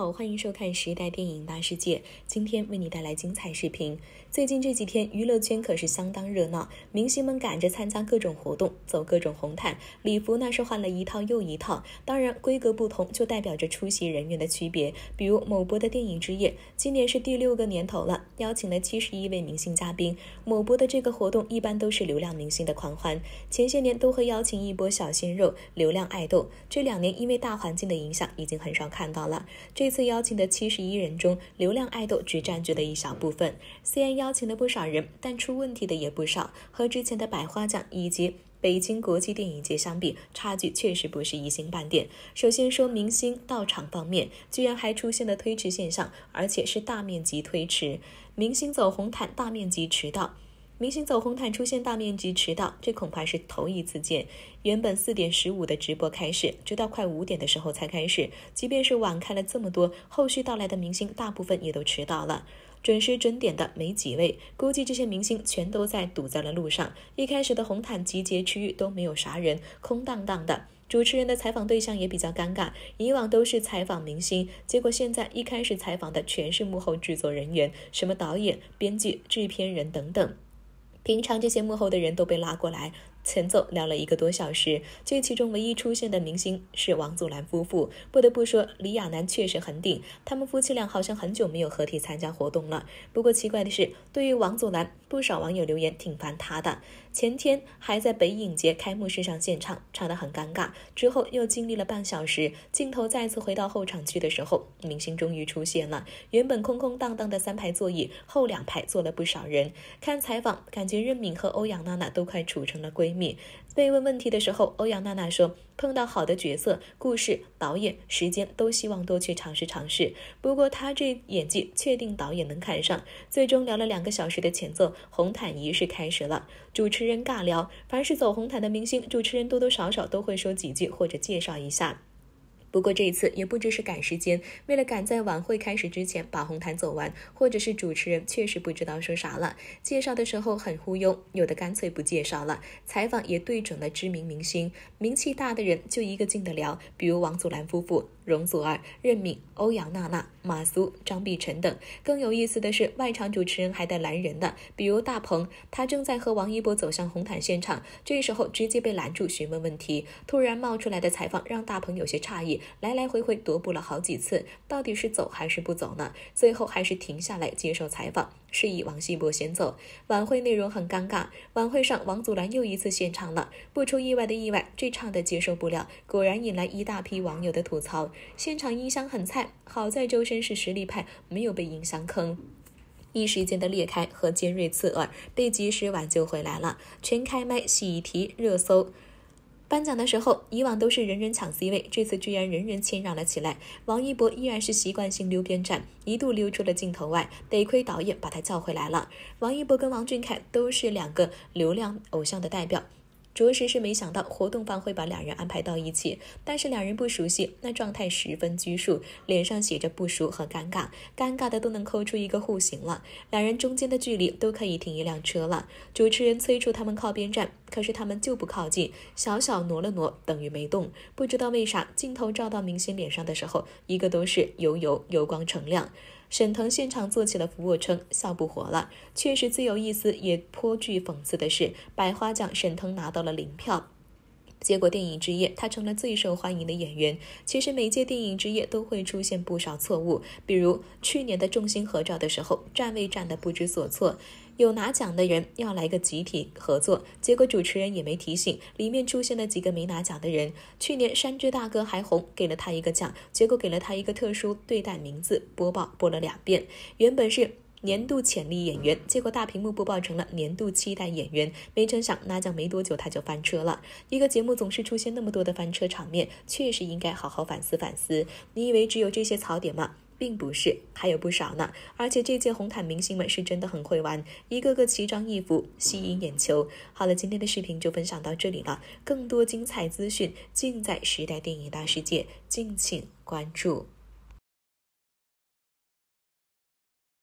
好，欢迎收看《时代电影大世界》，今天为你带来精彩视频。最近这几天，娱乐圈可是相当热闹，明星们赶着参加各种活动，走各种红毯，礼服那是换了一套又一套。当然，规格不同就代表着出席人员的区别。比如某波的电影之夜，今年是第六个年头了，邀请了七十一位明星嘉宾。某波的这个活动一般都是流量明星的狂欢，前些年都会邀请一波小鲜肉、流量爱豆，这两年因为大环境的影响，已经很少看到了。这。这次邀请的七十一人中，流量爱豆只占据了一小部分。虽然邀请了不少人，但出问题的也不少。和之前的百花奖以及北京国际电影节相比，差距确实不是一星半点。首先说明星到场方面，居然还出现了推迟现象，而且是大面积推迟。明星走红毯，大面积迟到。明星走红毯出现大面积迟到，这恐怕是头一次见。原本四点十五的直播开始，直到快五点的时候才开始。即便是晚开了这么多，后续到来的明星大部分也都迟到了，准时准点的没几位。估计这些明星全都在堵在了路上。一开始的红毯集结区域都没有啥人，空荡荡的。主持人的采访对象也比较尴尬，以往都是采访明星，结果现在一开始采访的全是幕后制作人员，什么导演、编剧、制片人等等。平常这些幕后的人都被拉过来。前奏聊了一个多小时，这其中唯一出现的明星是王祖蓝夫妇。不得不说，李亚男确实很顶。他们夫妻俩好像很久没有合体参加活动了。不过奇怪的是，对于王祖蓝，不少网友留言挺烦他的。前天还在北影节开幕式上现场唱得很尴尬，之后又经历了半小时，镜头再次回到后场区的时候，明星终于出现了。原本空空荡荡的三排座椅后两排坐了不少人。看采访，感觉任敏和欧阳娜娜都快处成了闺。闺蜜被问问题的时候，欧阳娜娜说：“碰到好的角色、故事、导演、时间，都希望多去尝试尝试。不过她这演技，确定导演能看上。”最终聊了两个小时的前奏，红毯仪式开始了。主持人尬聊，凡是走红毯的明星，主持人多多少少都会说几句或者介绍一下。不过这一次也不知是赶时间，为了赶在晚会开始之前把红毯走完，或者是主持人确实不知道说啥了，介绍的时候很忽悠，有的干脆不介绍了。采访也对准了知名明星，名气大的人就一个劲的聊，比如王祖蓝夫妇、容祖儿、任敏、欧阳娜娜、马苏、张碧晨等。更有意思的是，外场主持人还带拦人的，比如大鹏，他正在和王一博走向红毯现场，这时候直接被拦住询问问题。突然冒出来的采访让大鹏有些诧异。来来回回踱步了好几次，到底是走还是不走呢？最后还是停下来接受采访，示意王希博先走。晚会内容很尴尬，晚会上王祖蓝又一次献唱了，不出意外的意外，这唱的接受不了，果然引来一大批网友的吐槽。现场音箱很菜，好在周深是实力派，没有被音箱坑。一时间的裂开和尖锐刺耳被及时挽救回来了，全开麦喜提热搜。颁奖的时候，以往都是人人抢 C 位，这次居然人人谦让了起来。王一博依然是习惯性溜边站，一度溜出了镜头外，得亏导演把他叫回来了。王一博跟王俊凯都是两个流量偶像的代表。着实是没想到活动方会把两人安排到一起，但是两人不熟悉，那状态十分拘束，脸上写着不熟和尴尬，尴尬的都能抠出一个户型了。两人中间的距离都可以停一辆车了。主持人催促他们靠边站，可是他们就不靠近，小小挪了挪，等于没动。不知道为啥，镜头照到明星脸上的时候，一个都是油油油光锃亮。沈腾现场做起了俯卧撑，笑不活了。确实最有意思，也颇具讽刺的是，百花奖沈腾拿到了零票，结果电影之夜他成了最受欢迎的演员。其实每届电影之夜都会出现不少错误，比如去年的众星合照的时候，站位站得不知所措。有拿奖的人要来个集体合作，结果主持人也没提醒，里面出现了几个没拿奖的人。去年山之大哥还红，给了他一个奖，结果给了他一个特殊对待，名字播报播了两遍。原本是年度潜力演员，结果大屏幕播报成了年度期待演员。没成想拿奖没多久他就翻车了。一个节目总是出现那么多的翻车场面，确实应该好好反思反思。你以为只有这些槽点吗？并不是，还有不少呢。而且这届红毯，明星们是真的很会玩，一个个奇装异服吸引眼球。好了，今天的视频就分享到这里了，更多精彩资讯尽在《时代电影大世界》，敬请关注。